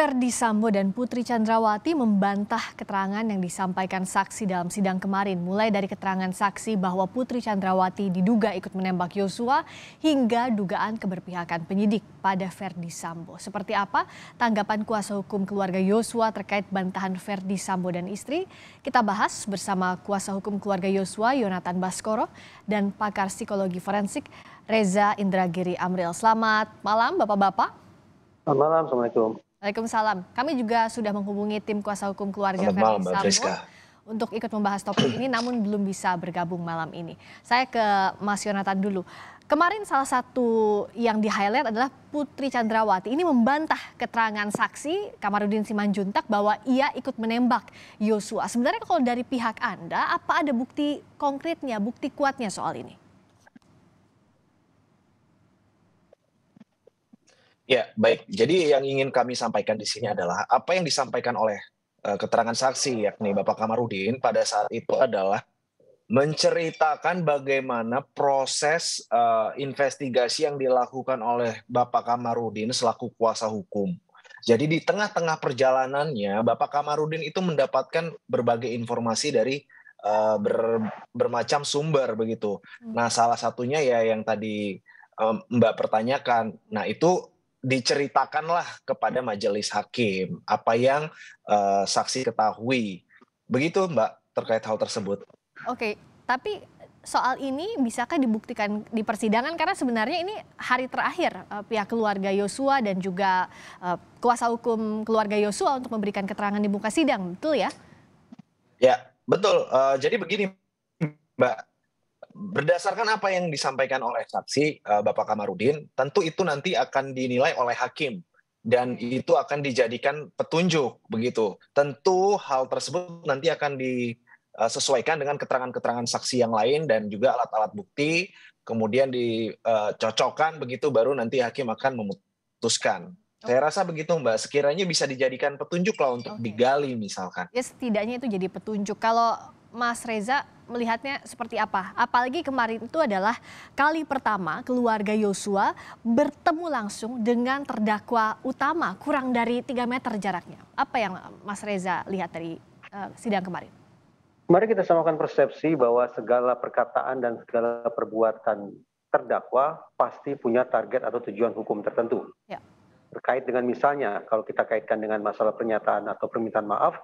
Verdi Sambo dan Putri Chandrawati membantah keterangan yang disampaikan saksi dalam sidang kemarin, mulai dari keterangan saksi bahwa Putri Chandrawati diduga ikut menembak Yosua hingga dugaan keberpihakan penyidik pada Verdi Sambo. Seperti apa tanggapan kuasa hukum keluarga Yosua terkait bantahan Verdi Sambo dan istri? Kita bahas bersama kuasa hukum keluarga Yosua, Yonatan Baskoro, dan pakar psikologi forensik Reza Indragiri Amril. Selamat malam, Bapak-Bapak. Selamat malam, Assalamualaikum. Waalaikumsalam. Kami juga sudah menghubungi tim kuasa hukum keluarga Selamat Ferdi Sambo untuk ikut membahas topik ini namun belum bisa bergabung malam ini. Saya ke Mas Yonatan dulu. Kemarin salah satu yang di-highlight adalah Putri Chandrawati. Ini membantah keterangan saksi Kamarudin Simanjuntak bahwa ia ikut menembak Yosua. Sebenarnya kalau dari pihak Anda, apa ada bukti konkretnya, bukti kuatnya soal ini? Ya, baik. Jadi yang ingin kami sampaikan di sini adalah apa yang disampaikan oleh uh, keterangan saksi yakni Bapak Kamarudin pada saat itu adalah menceritakan bagaimana proses uh, investigasi yang dilakukan oleh Bapak Kamarudin selaku kuasa hukum. Jadi di tengah-tengah perjalanannya Bapak Kamarudin itu mendapatkan berbagai informasi dari uh, ber, bermacam sumber begitu. Hmm. Nah, salah satunya ya yang tadi Mbak pertanyakan. Nah, itu diceritakanlah kepada majelis hakim apa yang uh, saksi ketahui. Begitu Mbak terkait hal tersebut. Oke, tapi soal ini bisakah dibuktikan di persidangan karena sebenarnya ini hari terakhir uh, pihak keluarga Yosua dan juga uh, kuasa hukum keluarga Yosua untuk memberikan keterangan di muka sidang, betul ya? Ya, betul. Uh, jadi begini Mbak berdasarkan apa yang disampaikan oleh saksi uh, Bapak Kamarudin, tentu itu nanti akan dinilai oleh hakim dan itu akan dijadikan petunjuk begitu. Tentu hal tersebut nanti akan disesuaikan eh, dengan keterangan-keterangan saksi yang lain dan juga alat-alat bukti, kemudian dicocokkan eh, begitu baru nanti hakim akan memutuskan. Okay. Saya oh. rasa begitu Mbak, sekiranya bisa dijadikan petunjuk lah untuk okay. digali misalkan. Ya setidaknya itu jadi petunjuk. Kalau Mas Reza melihatnya seperti apa? Apalagi kemarin itu adalah kali pertama keluarga Yosua bertemu langsung dengan terdakwa utama kurang dari 3 meter jaraknya. Apa yang Mas Reza lihat dari uh, sidang kemarin? Mari kita samakan persepsi bahwa segala perkataan dan segala perbuatan terdakwa pasti punya target atau tujuan hukum tertentu. Ya. Terkait dengan misalnya, kalau kita kaitkan dengan masalah pernyataan atau permintaan maaf,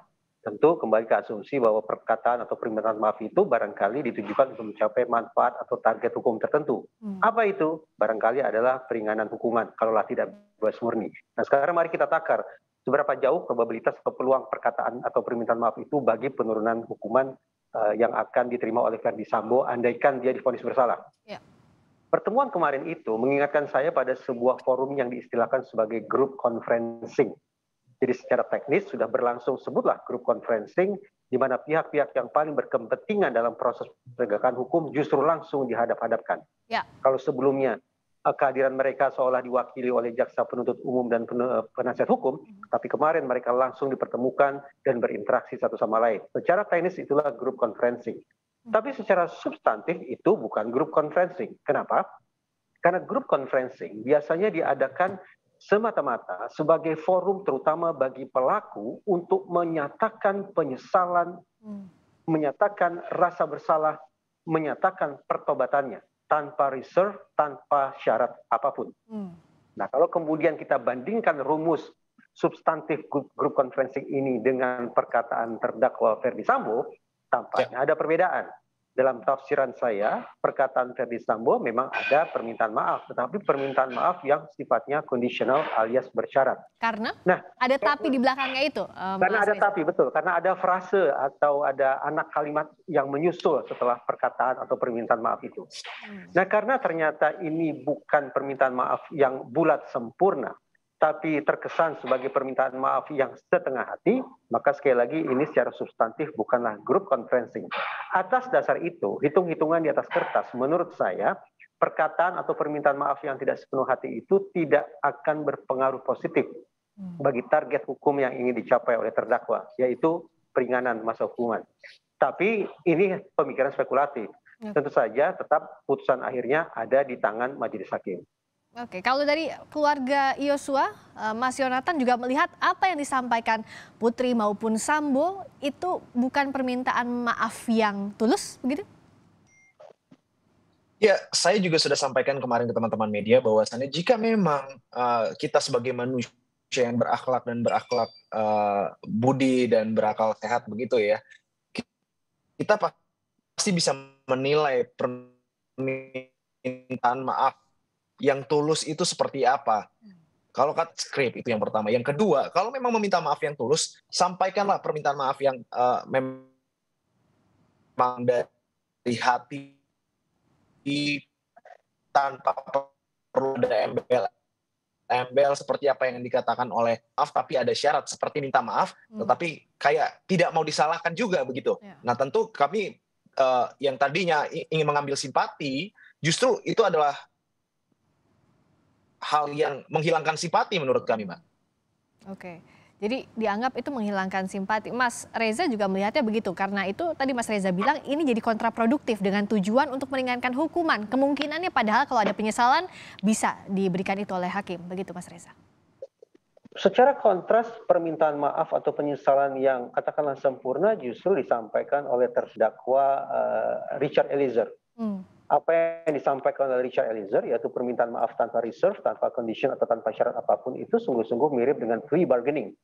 Tentu kembali ke asumsi bahwa perkataan atau permintaan maaf itu barangkali ditujukan untuk mencapai manfaat atau target hukum tertentu. Hmm. Apa itu? Barangkali adalah peringanan hukuman kalaulah tidak bebas murni. Nah, sekarang mari kita takar seberapa jauh probabilitas atau peluang perkataan atau permintaan maaf itu bagi penurunan hukuman uh, yang akan diterima oleh Verdi Sambo andaikan dia difonis bersalah. Yeah. Pertemuan kemarin itu mengingatkan saya pada sebuah forum yang diistilahkan sebagai group conferencing jadi secara teknis sudah berlangsung sebutlah grup conferencing di mana pihak-pihak yang paling berkepentingan dalam proses penegakan hukum justru langsung dihadap-hadapkan. Ya. Kalau sebelumnya eh, kehadiran mereka seolah diwakili oleh jaksa penuntut umum dan eh, penasihat hukum, hmm. tapi kemarin mereka langsung dipertemukan dan berinteraksi satu sama lain. Secara teknis itulah grup conferencing. Hmm. Tapi secara substantif itu bukan grup conferencing. Kenapa? Karena grup conferencing biasanya diadakan semata-mata sebagai forum terutama bagi pelaku untuk menyatakan penyesalan, hmm. menyatakan rasa bersalah, menyatakan pertobatannya tanpa reserve, tanpa syarat apapun. Hmm. Nah, kalau kemudian kita bandingkan rumus substantif grup, grup konferensi ini dengan perkataan terdakwa Ferdi Sambo, tampaknya ya. ada perbedaan dalam tafsiran saya perkataan Ferdi Sambo memang ada permintaan maaf, tetapi permintaan maaf yang sifatnya kondisional alias bersyarat. Karena? Nah, ada tapi di belakangnya itu. Um, karena ada tapi betul, karena ada frase atau ada anak kalimat yang menyusul setelah perkataan atau permintaan maaf itu. Hmm. Nah, karena ternyata ini bukan permintaan maaf yang bulat sempurna, tapi terkesan sebagai permintaan maaf yang setengah hati, maka sekali lagi ini secara substantif bukanlah grup conferencing. Atas dasar itu, hitung-hitungan di atas kertas menurut saya perkataan atau permintaan maaf yang tidak sepenuh hati itu tidak akan berpengaruh positif hmm. bagi target hukum yang ingin dicapai oleh terdakwa, yaitu peringanan masa hukuman. Tapi ini pemikiran spekulatif. Tentu saja tetap putusan akhirnya ada di tangan majelis hakim. Oke, kalau dari keluarga Yosua, eh, Mas Yonatan juga melihat apa yang disampaikan Putri maupun Sambo itu bukan permintaan maaf yang tulus, begitu? Ya, saya juga sudah sampaikan kemarin ke teman-teman media bahwasannya jika memang uh, kita sebagai manusia yang berakhlak dan berakhlak uh, budi dan berakal sehat begitu ya, kita pasti bisa menilai permintaan maaf yang tulus itu seperti apa. Kalau kat script itu yang pertama. Yang kedua, kalau memang meminta maaf yang tulus, sampaikanlah permintaan maaf yang uh, memang dari hati tanpa perlu ada embel embel seperti apa yang dikatakan oleh maaf tapi ada syarat seperti minta maaf hmm. tetapi kayak tidak mau disalahkan juga begitu. Ya. Nah, tentu kami uh, yang tadinya ingin mengambil simpati justru itu adalah hal yang menghilangkan simpati menurut kami, Mbak. Oke. Jadi dianggap itu menghilangkan simpati. Mas Reza juga melihatnya begitu karena itu tadi Mas Reza bilang ini jadi kontraproduktif dengan tujuan untuk meringankan hukuman. Kemungkinannya padahal kalau ada penyesalan bisa diberikan itu oleh hakim. Begitu Mas Reza. Secara kontras permintaan maaf atau penyesalan yang katakanlah sempurna justru disampaikan oleh terdakwa uh, Richard Eliezer. Hmm apa yang disampaikan oleh Richard Eliezer yaitu permintaan maaf tanpa reserve, tanpa condition atau tanpa syarat apapun itu sungguh-sungguh mirip dengan plea bargaining.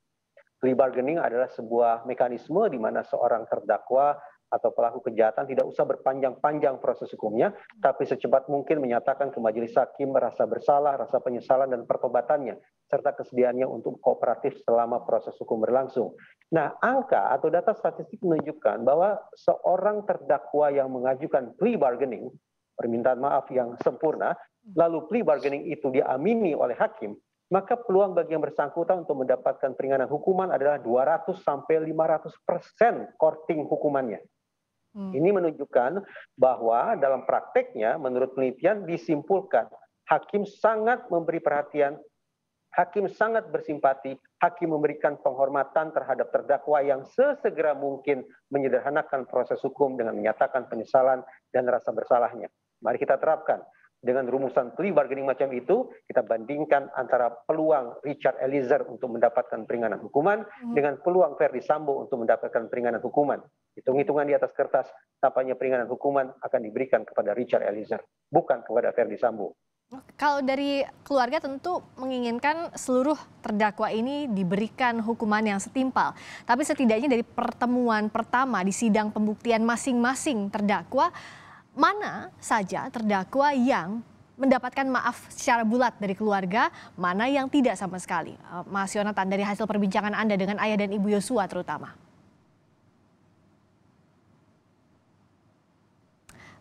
Plea bargaining adalah sebuah mekanisme di mana seorang terdakwa atau pelaku kejahatan tidak usah berpanjang-panjang proses hukumnya, tapi secepat mungkin menyatakan ke majelis hakim rasa bersalah, rasa penyesalan dan pertobatannya, serta kesediaannya untuk kooperatif selama proses hukum berlangsung. Nah, angka atau data statistik menunjukkan bahwa seorang terdakwa yang mengajukan plea bargaining permintaan maaf yang sempurna, lalu plea bargaining itu diamini oleh hakim, maka peluang bagi yang bersangkutan untuk mendapatkan peringanan hukuman adalah 200 sampai 500 persen korting hukumannya. Hmm. Ini menunjukkan bahwa dalam prakteknya, menurut penelitian disimpulkan hakim sangat memberi perhatian, hakim sangat bersimpati, hakim memberikan penghormatan terhadap terdakwa yang sesegera mungkin menyederhanakan proses hukum dengan menyatakan penyesalan dan rasa bersalahnya. Mari kita terapkan. Dengan rumusan plea bargaining macam itu, kita bandingkan antara peluang Richard Eliezer untuk mendapatkan peringanan hukuman hmm. dengan peluang Ferdi Sambo untuk mendapatkan peringanan hukuman. Hitung-hitungan di atas kertas, tampaknya peringanan hukuman akan diberikan kepada Richard Eliezer, bukan kepada Ferdi Sambo. Kalau dari keluarga tentu menginginkan seluruh terdakwa ini diberikan hukuman yang setimpal. Tapi setidaknya dari pertemuan pertama di sidang pembuktian masing-masing terdakwa, mana saja terdakwa yang mendapatkan maaf secara bulat dari keluarga, mana yang tidak sama sekali. Eh, Mas Yonatan, dari hasil perbincangan Anda dengan ayah dan ibu Yosua terutama.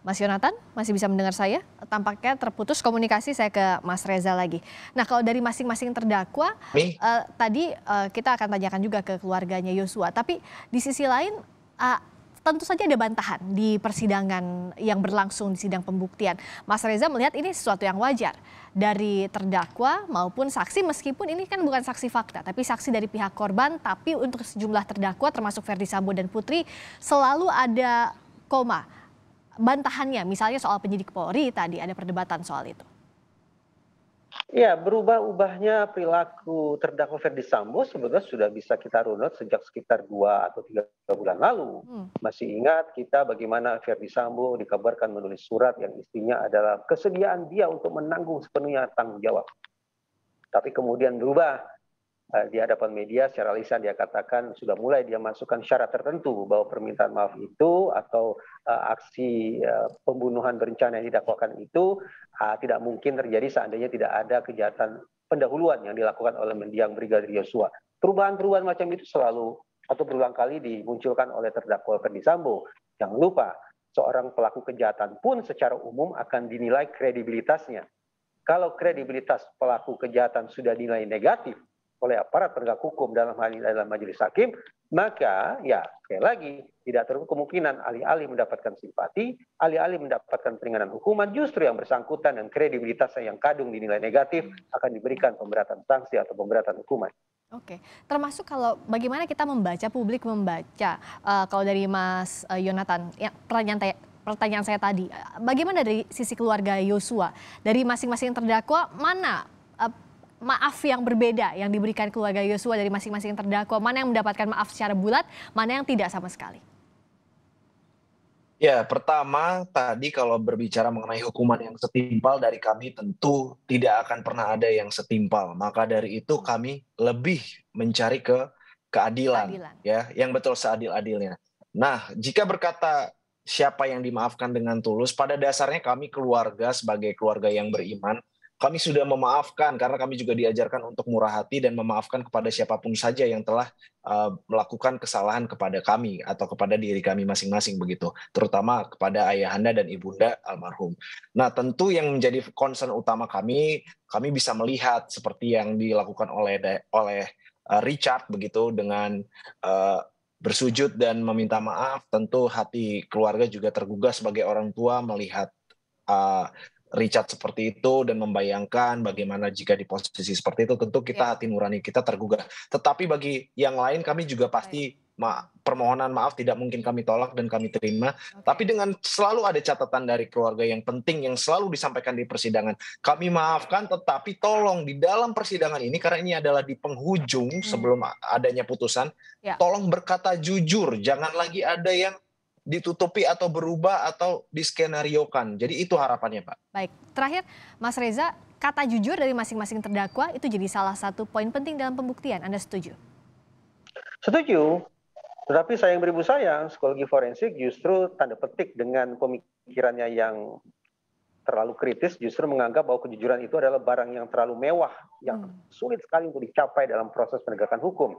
Mas Yonatan, masih bisa mendengar saya? Tampaknya terputus komunikasi saya ke Mas Reza lagi. Nah, kalau dari masing-masing terdakwa, eh, tadi eh, kita akan tanyakan juga ke keluarganya Yosua. Tapi di sisi lain, eh, tentu saja ada bantahan di persidangan yang berlangsung di sidang pembuktian. Mas Reza melihat ini sesuatu yang wajar dari terdakwa maupun saksi meskipun ini kan bukan saksi fakta tapi saksi dari pihak korban tapi untuk sejumlah terdakwa termasuk Ferdi Sambo dan Putri selalu ada koma bantahannya misalnya soal penyidik Polri tadi ada perdebatan soal itu. Ya, berubah-ubahnya perilaku terdakwa Ferdi Sambo sebenarnya sudah bisa kita runut sejak sekitar dua atau tiga bulan lalu. Hmm. Masih ingat kita bagaimana Ferdi Sambo dikabarkan menulis surat yang isinya adalah kesediaan dia untuk menanggung sepenuhnya tanggung jawab. Tapi kemudian berubah Eh, di hadapan media secara lisan dia katakan sudah mulai dia masukkan syarat tertentu bahwa permintaan maaf itu atau uh, aksi uh, pembunuhan berencana yang didakwakan itu uh, tidak mungkin terjadi seandainya tidak ada kejahatan pendahuluan yang dilakukan oleh mendiang Brigadir Yosua. Perubahan-perubahan macam itu selalu atau berulang kali dimunculkan oleh terdakwa Ferdi Sambo. Jangan lupa, seorang pelaku kejahatan pun secara umum akan dinilai kredibilitasnya. Kalau kredibilitas pelaku kejahatan sudah dinilai negatif, oleh aparat penegak hukum dalam hal ini dalam majelis hakim, maka ya sekali lagi tidak terlalu kemungkinan alih-alih mendapatkan simpati, alih-alih mendapatkan peringanan hukuman, justru yang bersangkutan dan kredibilitasnya yang kadung dinilai negatif akan diberikan pemberatan sanksi atau pemberatan hukuman. Oke, termasuk kalau bagaimana kita membaca publik membaca uh, kalau dari Mas uh, Yonatan ya, pertanyaan pertanyaan saya tadi, eh, bagaimana dari sisi keluarga Yosua dari masing-masing terdakwa mana maaf yang berbeda yang diberikan keluarga Yosua dari masing-masing terdakwa? Mana yang mendapatkan maaf secara bulat, mana yang tidak sama sekali? Ya, pertama tadi kalau berbicara mengenai hukuman yang setimpal dari kami tentu tidak akan pernah ada yang setimpal. Maka dari itu kami lebih mencari ke keadilan, keadilan. ya, yang betul seadil-adilnya. Nah, jika berkata siapa yang dimaafkan dengan tulus, pada dasarnya kami keluarga sebagai keluarga yang beriman kami sudah memaafkan karena kami juga diajarkan untuk murah hati dan memaafkan kepada siapapun saja yang telah uh, melakukan kesalahan kepada kami atau kepada diri kami masing-masing begitu, terutama kepada ayahanda dan ibunda almarhum. Nah, tentu yang menjadi concern utama kami, kami bisa melihat seperti yang dilakukan oleh oleh uh, Richard begitu dengan uh, bersujud dan meminta maaf, tentu hati keluarga juga tergugah sebagai orang tua melihat uh, Richard seperti itu dan membayangkan bagaimana jika di posisi seperti itu tentu kita yeah. hati nurani kita tergugah. Tetapi bagi yang lain kami juga pasti ma permohonan maaf tidak mungkin kami tolak dan kami terima. Okay. Tapi dengan selalu ada catatan dari keluarga yang penting yang selalu disampaikan di persidangan. Kami maafkan tetapi tolong di dalam persidangan ini karena ini adalah di penghujung hmm. sebelum adanya putusan, yeah. tolong berkata jujur, jangan lagi ada yang ditutupi atau berubah atau diskenariokan. Jadi itu harapannya, Pak. Baik, terakhir Mas Reza, kata jujur dari masing-masing terdakwa itu jadi salah satu poin penting dalam pembuktian. Anda setuju? Setuju. Tetapi sayang beribu sayang, psikologi forensik justru tanda petik dengan pemikirannya yang terlalu kritis justru menganggap bahwa kejujuran itu adalah barang yang terlalu mewah yang hmm. sulit sekali untuk dicapai dalam proses penegakan hukum.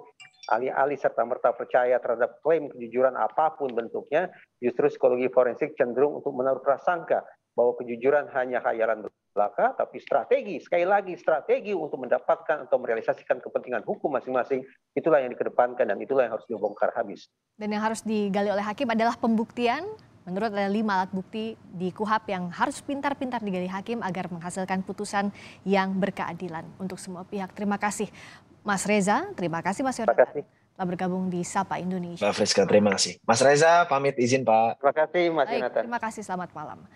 Alih-alih serta merta percaya terhadap klaim kejujuran apapun bentuknya, justru psikologi forensik cenderung untuk menaruh prasangka bahwa kejujuran hanya khayalan belaka, tapi strategi sekali lagi strategi untuk mendapatkan atau merealisasikan kepentingan hukum masing-masing itulah yang dikedepankan dan itulah yang harus dibongkar habis. Dan yang harus digali oleh hakim adalah pembuktian Menurut ada lima alat bukti di KUHAP yang harus pintar-pintar digali hakim agar menghasilkan putusan yang berkeadilan untuk semua pihak. Terima kasih Mas Reza, terima kasih Mas Yonatan. Terima kasih. Telah bergabung di Sapa Indonesia. Mbak Friska, terima kasih. Mas Reza, pamit izin Pak. Terima kasih Mas Yonatan. Terima kasih, selamat malam.